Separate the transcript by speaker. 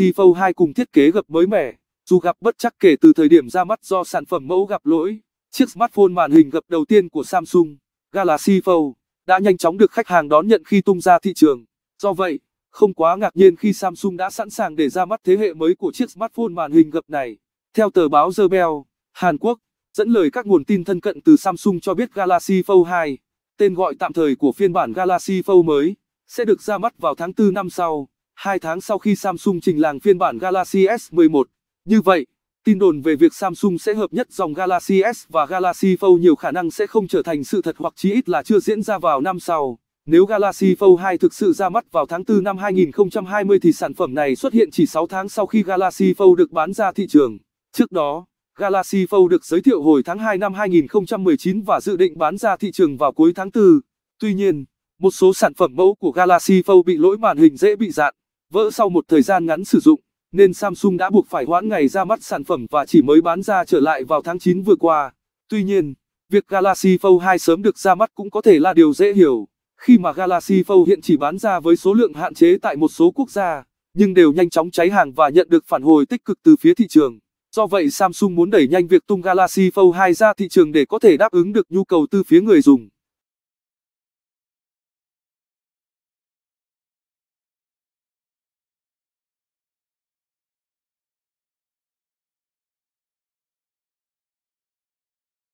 Speaker 1: Fold 2 cùng thiết kế gập mới mẻ, dù gặp bất chắc kể từ thời điểm ra mắt do sản phẩm mẫu gặp lỗi. Chiếc smartphone màn hình gập đầu tiên của Samsung, Galaxy Fold, đã nhanh chóng được khách hàng đón nhận khi tung ra thị trường. Do vậy, không quá ngạc nhiên khi Samsung đã sẵn sàng để ra mắt thế hệ mới của chiếc smartphone màn hình gập này. Theo tờ báo The Bell, Hàn Quốc, dẫn lời các nguồn tin thân cận từ Samsung cho biết Galaxy Fold 2, tên gọi tạm thời của phiên bản Galaxy Fold mới, sẽ được ra mắt vào tháng 4 năm sau. 2 tháng sau khi Samsung trình làng phiên bản Galaxy S11. Như vậy, tin đồn về việc Samsung sẽ hợp nhất dòng Galaxy S và Galaxy Fold nhiều khả năng sẽ không trở thành sự thật hoặc chí ít là chưa diễn ra vào năm sau. Nếu Galaxy Fold 2 thực sự ra mắt vào tháng 4 năm 2020 thì sản phẩm này xuất hiện chỉ 6 tháng sau khi Galaxy Fold được bán ra thị trường. Trước đó, Galaxy Fold được giới thiệu hồi tháng 2 năm 2019 và dự định bán ra thị trường vào cuối tháng 4. Tuy nhiên, một số sản phẩm mẫu của Galaxy Fold bị lỗi màn hình dễ bị dạn vỡ sau một thời gian ngắn sử dụng, nên Samsung đã buộc phải hoãn ngày ra mắt sản phẩm và chỉ mới bán ra trở lại vào tháng 9 vừa qua. Tuy nhiên, việc Galaxy Fold 2 sớm được ra mắt cũng có thể là điều dễ hiểu, khi mà Galaxy Fold hiện chỉ bán ra với số lượng hạn chế tại một số quốc gia, nhưng đều nhanh chóng cháy hàng và nhận được phản hồi tích cực từ phía thị trường. Do vậy Samsung muốn đẩy nhanh việc tung Galaxy Fold 2 ra thị trường để có thể đáp ứng được nhu cầu từ phía người dùng.